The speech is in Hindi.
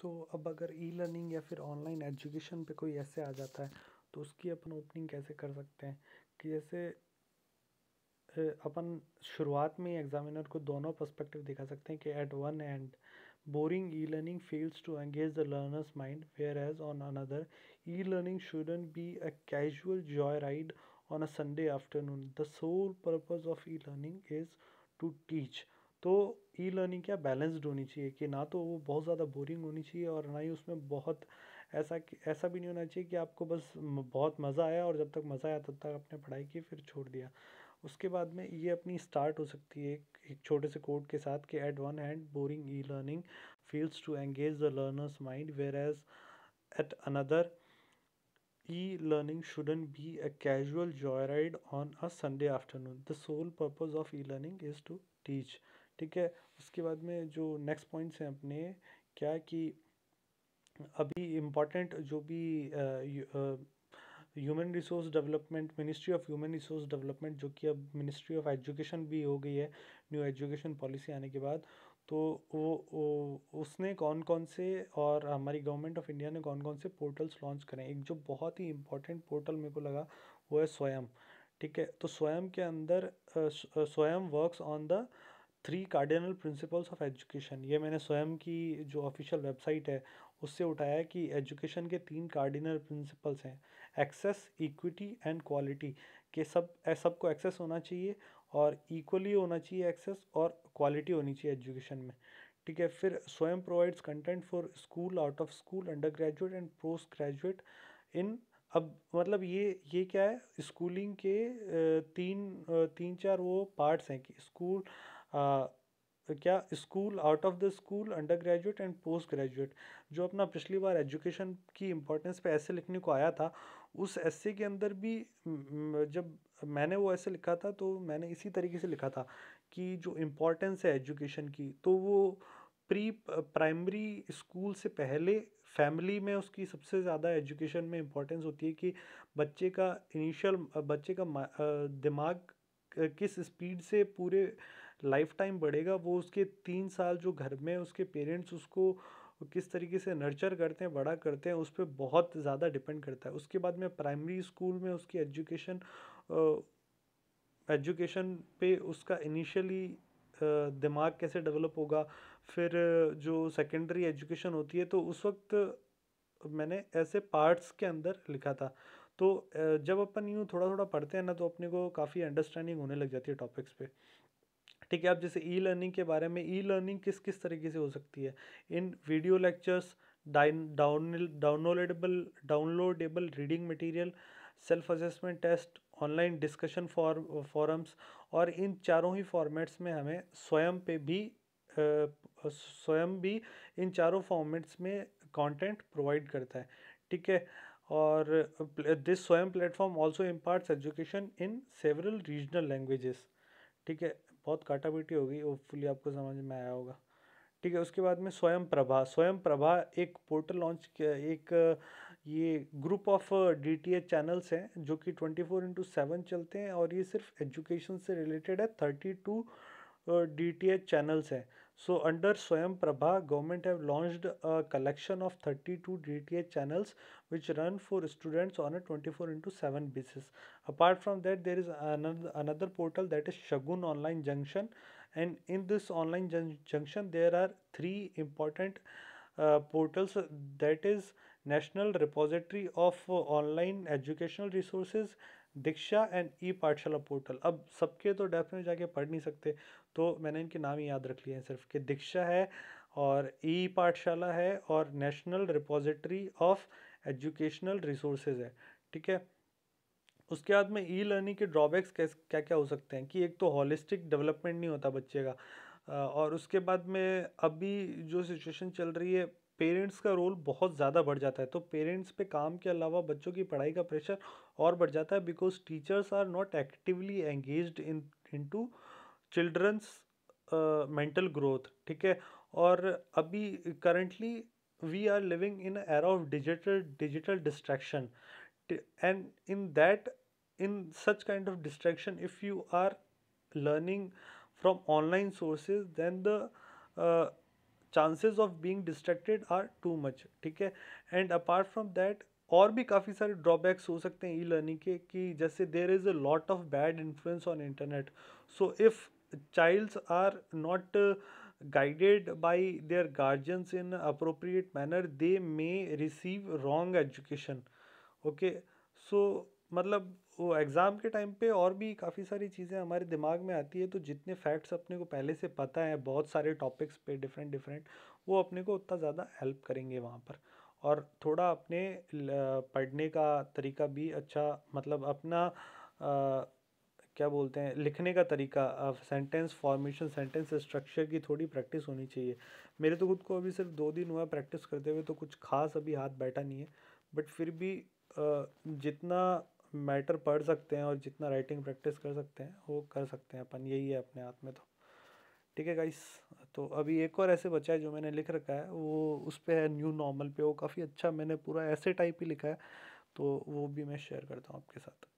तो अब अगर ई लर्निंग या फिर ऑनलाइन एजुकेशन पे कोई ऐसे आ जाता है तो उसकी अपन ओपनिंग कैसे कर सकते हैं कि जैसे अपन शुरुआत में एग्जामिनर को दोनों पर्सपेक्टिव दिखा सकते हैं कि at one end boring e learning fails to engage the learner's mind whereas on another e learning shouldn't be a casual joy ride on a Sunday afternoon the sole purpose of e learning is to teach तो ई लर्निंग क्या बैलेंस्ड होनी चाहिए कि ना तो वो बहुत ज़्यादा बोरिंग होनी चाहिए और ना ही उसमें बहुत ऐसा ऐसा भी नहीं होना चाहिए कि आपको बस बहुत मज़ा आया और जब तक मज़ा आया तब तक आपने पढ़ाई की फिर छोड़ दिया उसके बाद में ये अपनी स्टार्ट हो सकती है एक छोटे से कोड के साथ कि at one hand boring e learning feels to engage the learner's mind whereas at another learning shouldn't be a casual joy ride on a Sunday afternoon the sole purpose of e learning is to teach ठीक है उसके बाद में जो नेक्स्ट पॉइंट्स हैं अपने क्या कि अभी इम्पॉर्टेंट जो भी human resource development ministry of human resource development जो कि अब मिनिस्ट्री ऑफ एजुकेशन भी हो गई है न्यू एजुकेशन पॉलिसी आने के बाद तो वो, वो उसने कौन कौन से और हमारी गवर्नमेंट ऑफ इंडिया ने कौन कौन से पोर्टल्स लॉन्च करें एक जो बहुत ही इम्पोर्टेंट पोर्टल मेरे को लगा वो है स्वयं ठीक है तो स्वयं के अंदर Swayam works on the three cardinal principles of education ये मैंने स्वयं की जो ऑफिशियल वेबसाइट है उससे उठाया कि एजुकेशन के तीन कार्डिनल प्रिंसिपल्स हैं एक्सेस इक्विटी एंड क्वालिटी के सब सबको एक्सेस होना चाहिए और इक्वली होना चाहिए एक्सेस और क्वालिटी होनी चाहिए एजुकेशन में ठीक है फिर Swayam provides content for school out of school under graduate and post graduate in अब मतलब ये ये क्या है स्कूलिंग के तीन तीन चार वो पार्ट्स हैं कि स्कूल तो क्या school out of the school under graduate and post graduate जो अपना पिछली बार एजुकेशन की इम्पोर्टेंस पे ऐसे लिखने को आया था उस ऐसे के अंदर भी जब मैंने वो ऐसे लिखा था तो मैंने इसी तरीके से लिखा था कि जो इम्पोर्टेंस है एजुकेशन की तो वो प्री प्राइमरी स्कूल से पहले फैमिली में उसकी सबसे ज़्यादा एजुकेशन में इम्पोर्टेंस होती है कि बच्चे का इनिशियल बच्चे का दिमाग किस स्पीड से पूरे लाइफ टाइम बढ़ेगा वो उसके तीन साल जो घर में उसके पेरेंट्स उसको किस तरीके से नर्चर करते हैं बड़ा करते हैं उस पर बहुत ज़्यादा डिपेंड करता है उसके बाद में प्राइमरी स्कूल में उसकी एजुकेशन एजुकेशन पे उसका इनिशियली दिमाग कैसे डेवलप होगा फिर जो सेकेंडरी एजुकेशन होती है तो उस वक्त मैंने ऐसे पार्ट्स के अंदर लिखा था तो जब अपन यूँ थोड़ा थोड़ा पढ़ते हैं ना तो अपने को काफ़ी अंडरस्टैंडिंग होने लग जाती है टॉपिक्स पे ठीक है अब जैसे ई लर्निंग के बारे में ई लर्निंग किस किस तरीके से हो सकती है in video lectures down downloadable downloadable reading material self assessment test online discussion for forums और इन चारों ही फॉर्मेट्स में हमें स्वयं पे भी स्वयं भी इन चारों फॉर्मेट्स में कंटेंट प्रोवाइड करता है ठीक है और this Swayam platform also imparts education in several regional languages ठीक है बहुत काटा पीटी होगी होपफुली आपको समझ में आया होगा ठीक है उसके बाद में स्वयं प्रभा स्वयं प्रभा एक पोर्टल लॉन्च किया एक ये group of D T H channels हैं जो कि ट्वेंटी फोर इंटू सेवन चलते हैं और ये सिर्फ एजुकेशन से रिलेटेड है thirty two D T H channels हैं So under Swayam Prabha, government have launched a collection of 32 DTH channels which run for students on a 24 into 7 basis. Apart from that, there is another, another portal that is Shagun Online Junction and in this online jun junction there are three important uh, portals that is National Repository of Online Educational Resources, Diksha and e Pathshala portal अब सबके तो डेफिनेट में जाके पढ़ नहीं सकते तो मैंने इनके नाम ही याद रख लिए हैं सिर्फ कि दीक्षा है और ई पाठशाला है और national repository of educational resources है ठीक है उसके बाद में ई लर्निंग के ड्रॉबैक्स क्या क्या हो सकते हैं कि एक तो हॉलिस्टिक डेवलपमेंट नहीं होता बच्चे का और उसके बाद में अभी जो सिचुएशन चल रही है पेरेंट्स का रोल बहुत ज़्यादा बढ़ जाता है तो पेरेंट्स पे काम के अलावा बच्चों की पढ़ाई का प्रेशर और बढ़ जाता है because teachers are not actively engage in in to children's mental growth ठीक है और अभी currently we are living in era of digital digital distraction and in that in such kind of distraction if you are learning from online sources then the chances of being distracted are too much ठीक है एंड अपार्ट फ्रॉम दैट और भी काफ़ी सारे ड्रॉबैक्स हो सकते हैं ई लर्निंग के कि जैसे there is a lot of bad influence on internet so if childs are not guided by their guardians in appropriate manner they may receive wrong education okay so मतलब वो एग्ज़ाम के टाइम पे और भी काफ़ी सारी चीज़ें हमारे दिमाग में आती है तो जितने फैक्ट्स अपने को पहले से पता है बहुत सारे टॉपिक्स पे डिफरेंट डिफरेंट वो अपने को उतना ज़्यादा हेल्प करेंगे वहाँ पर और थोड़ा अपने पढ़ने का तरीका भी अच्छा मतलब अपना आ, क्या बोलते हैं लिखने का तरीका सेंटेंस फॉर्मेशन सेंटेंस स्ट्रक्चर की थोड़ी प्रैक्टिस होनी चाहिए मेरे तो खुद को अभी सिर्फ दो दिन हुआ प्रैक्टिस करते हुए तो कुछ खास अभी हाथ बैठा नहीं है बट फिर भी आ, जितना मैटर पढ़ सकते हैं और जितना राइटिंग प्रैक्टिस कर सकते हैं वो कर सकते हैं अपन यही है अपने हाथ में तो ठीक है गाइस तो अभी एक और ऐसे बचा है जो मैंने लिख रखा है वो उस पर है न्यू नॉर्मल पे वो काफ़ी अच्छा मैंने पूरा ऐसे टाइप ही लिखा है तो वो भी मैं शेयर करता हूँ आपके साथ